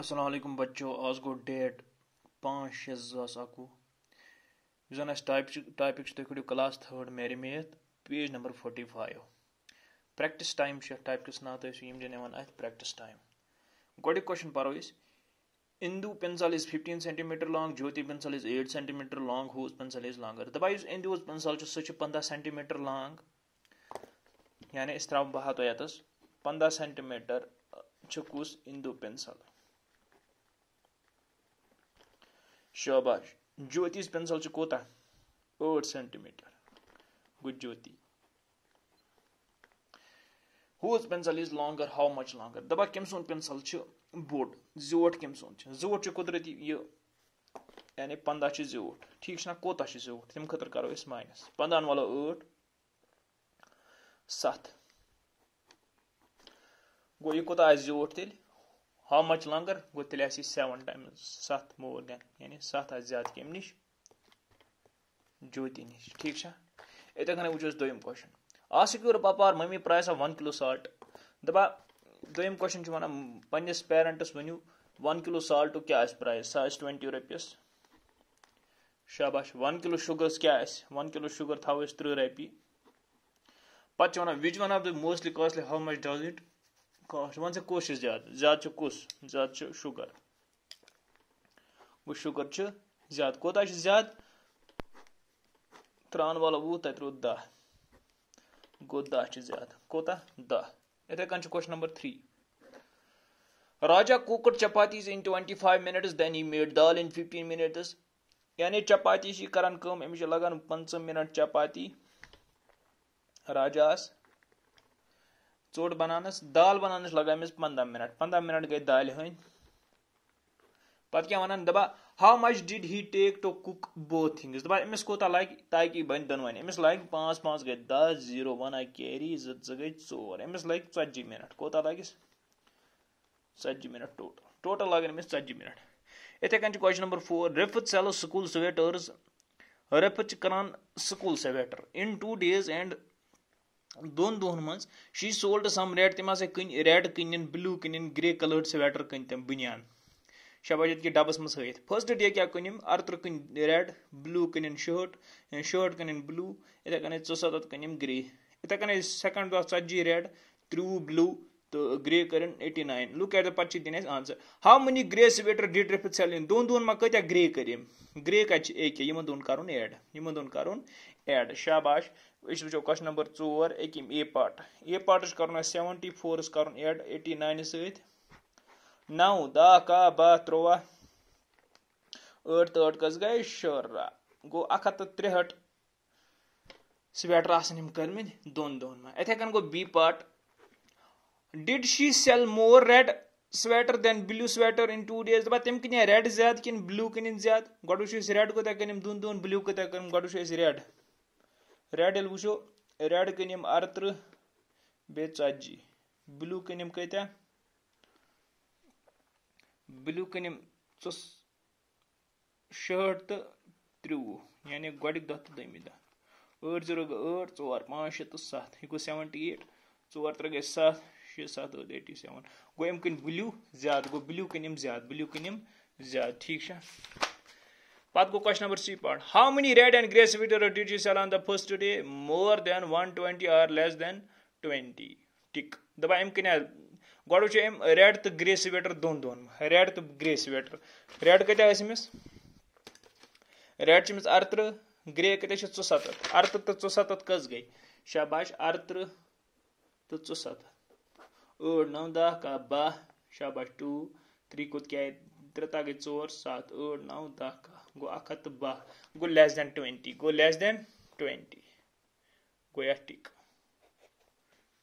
असलकुम बच्चो आज गो डेट पाँच शे जास अकवु यस जन टाइप टापिक तुम क्लास थर्ड मेरी maths page number forty five practice time type किस ना तुम अत प्रैक्टिस टाइम गोडिक क्वेश्चन पारो Indu pencil is fifteen centimetre long Jyoti pencil is eight centimetre long whose pencil is longer दपा इस इंदूज पेंसल सह पंद सेंटीमीटर लॉन्ग यानी अस त्रा बह सेंटीमीटर कस इंदु पेंसल شاباش جوتیز پینسل چھُ کوتاہ ٲٹھ سینٹیمیٖٹر گُتہِ جوتی ہوز پینسل اِز لانٛگر ہاو مَچ لانٛگر دَپان کٔمۍ سُنٛد پینسل چھُ بوٚڑ زیوٗٹھ کٔمۍ سُنٛد چھُ زیوٗٹھ چھُ قُدرتی یہِ یعنی پَنٛداہ چھُ زیوٗٹھ ٹھیٖک چھُنا کوتاہ چھُ زیوٗٹھ تَمہِ خٲطرٕ کَرو أسۍ ماینَس پَنٛداہَن والو ٲٹھ سَتھ گوٚو یہِ کوتاہ آسہِ زیوٗٹھ تیٚلہِ ہاو مچ لانگر گوٚو تیٚلہِ آسہِ یہِ سیٚوَن ٹایمٕز سَتھ مور دٮ۪ن یعنی سَتھ آسہِ زیادٕ کَمہِ نِش جوتی نِش ٹھیٖک چھا یِتھَے کٔنۍ وٕچھو أسۍ دوٚیِم کوٚشچن آسِک یور پَپار مٔمی پرٛایہِ سا وَن کِلوٗ سالٹ دَپان دوٚیِم کوٚشچن چھُ وَنان پنٛنِس پیرَنٹَس ؤنِو وَن کِلوٗ سالٹُک کیٛاہ آسہِ پرٛایِس سُہ آسہِ ٹُوَنٹی رۄپیَس شاباش وَن کِلوٗ شُگرَس کیٛاہ آسہِ وَن کِلوٗ شُگر تھاوو أسۍ تٕرٛہ رۄپیہِ پَتہٕ چھِ وَنان which one of the mostly costly how much does it مان ژٕ کُس چھُ زیادٕ زیادٕ چھُ کُس زیادٕ چھُ شُگر گوٚو شُگر چھُ زیادٕ کوتاہ چھُ زیادٕ ترٛان والو وُہ تَتہِ روٗد دَہ گوٚو دَہ چھُ زیادٕ کوتاہ دَہ یِتھَے کٔنۍ چھُ question number three Raja cooked chapatis in twenty five minutes دٮ۪ن یی made dal in fifteen minutes یعنی چپاتی چھِ یہِ کَران کٲم أمِس چھِ لَگان پٕنٛژٕ مِنٹ چپاتی راجاہَس ژوٚٹ بَناونَس دال بَناونَس لَگٲے أمِس پنٛداہ مِنَٹ پنٛداہ مِنَٹ گٔے دالہِ ہٕنٛدۍ پَتہٕ کیٛاہ وَنان دَپان how much did he take to cook both things دَپان أمِس کوٗتاہ لَگہِ تاکہِ یہِ بَنہِ دۄنوَے أمِس لَگہِ پانٛژھ پانٛژھ گٔے دَہ زیٖرو وَن آے کیری زٕ زٕ گٔے ژور أمِس لَگہِ ژَتجی مِنَٹ کوٗتاہ لَگٮ۪س ژَتجی مِنَٹ ٹوٹَل ٹوٹَل لَگَن أمِس ژَتجی مِنَٹ یِتھَے کٔنۍ چھِ question number four Rifat sells school sweaters Rifat چھِ کَران school sweater in two days and دۄن دۄہَن منٛز شی سولڈ سم ریڈ تِم ہسا کٕنۍ ریڈ کٕنٮ۪ن بِلیوٗ کٕنٮ۪ن گرے کَلٲڈ سویٹر کٕنۍ تِم بٔنیان شےٚ بَجے کہِ ڈَبَس منٛز ہٲیِتھ فٔسٹ ڈے کیٛاہ کٕنۍ یِم اَرتٕرٛہ کٕنۍ ریڈ بِلیوٗ کٕنٮ۪ن شٲٹ شٲٹ کٕنٮ۪ن بِلیوٗ یِتھَے کٔنۍ ژُسَتَتھ کٕنۍ یِم گرے یِتھَے کٔنۍ سٮ۪کَنٛڈ دۄہ ژَتجی ریڈ ترٛوُہ بِلیوٗ तो grey eighty nine look at the पत दिन answer how many grey sweater did Rifat sell in दोन दोन मा कत्या ग्रे कर ग्रे कत एके यमन दोन करुन ऐड यमन दोन करुन ऐड शाबाश वो क्वेश्चन नंबर चोर एक ए पार्ट ए पार्ट कर सेवेंटी फोर कर एड एटी नाइन सौ दह कह बह त्रुवा अठ तो अठ कस गए शुरा गो अख हथ तो त्रेहट स्वेटर आसन कर्म दोन दोन मे इथे कन go B part did she sell more red sweater than blue sweater in two days दपा तम कन रेड ज्यादा क्यों ब्लू कन ज्यादा गोड वो रेड कत कन दोन दोन ब्लू कत कन गोड वो रेड रेड ये वो रेड कम अरतृ बे ची ब्लू कन कत ब्लू कन शर्ट तो त्रुह यानि गोक दह तो दमि दह ٲٹھ زیٖرو گوٚو ٲٹھ ژور پانٛژھ شےٚ تہٕ سَتھ یہِ گوٚو سٮ۪وَنٹی ایٹ ژور ترٛےٚ گٔے شیٚے سَتھ ٲٹھ ایٹی سیٚون گوٚو أمۍ کٕنۍ بِلیوٗ زیادٕ گوٚو بِلیوٗ کٕنۍ یِم زیادٕ بِلیوٗ کٕنۍ یِم زیادٕ ٹھیٖک چھا پَتہٕ گوٚو question number C part how many red and grey sweater you sell on the first day more than one twenty or less than twenty tick دَپان أمۍ کٕنۍ گۄڈٕ وٕچھو أمۍ ریڈ تہٕ گرٛے سِویٹر دۄن دۄن ریڈ تہٕ گرٛے سِویٹر ریڈ کۭتیاہ ٲسۍ أمِس ریڈ چھِ أمِس اَرتٕرٛہ گرٛے کۭتیاہ چھِ ژُسَتَتھ اَرتٕرٛہ تہٕ ژُسَتَتھ کٔژ گٔے شاباش اَرتٕرٛہ تہٕ ژُسَتَتھ ٲٹھ نو دہ کاہ باہ شےٚ بَہہ ٹوٗ ترٛےٚ کوٚت کیٛازِ ترٛےٚ تاہ گٔے ژور سَتھ ٲٹھ نو دہ کاہ گوٚو اَکھ ہَتھ تہٕ باہ گوٚو لیس دٮ۪ن ٹُوَنٹی گوٚو لیس دٮ۪ن ٹُوَنٹی گوٚو یَتھ ٹِک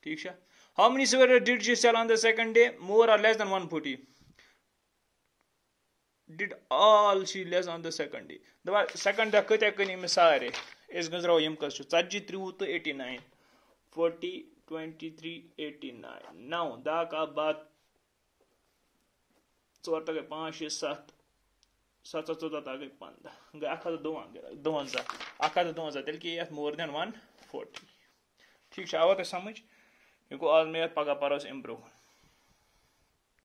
ٹھیٖک چھا ہاو مٔنی سِویٖر ڈِڈ یہِ sell on the second day more or less than one forty did all she less on the second day دَپان سیکنڈ دۄہ کۭتیٛاہ کٔنۍ أمِس سارے أسۍ گٔنٛزراوو یِم کٔژ چھِ ژَتجی ترٛووُہ تہٕ ایٹی نایِن فوٹی 2389 नौ दाग आबाद ژور تاہ گٔے پانٛژھ شیٚے سَتھ سَتھ سَتھ ژۄداہ تاہ گٔے پنٛداہ گٔے اَکھ ہَتھ تہٕ دُوَنٛگہٕ دُوَنٛزاہ اَکھ ہَتھ تہٕ دُوَنٛزاہ تیٚلہِ گٔے یَتھ مور دٮ۪ن وَن فوٹی ٹھیٖک چھُ آوا تۄہہِ سَمٕجھ یہِ گوٚو آز مےٚ یَتھ پَگاہ پَرو أسۍ اِمپرٛوٗ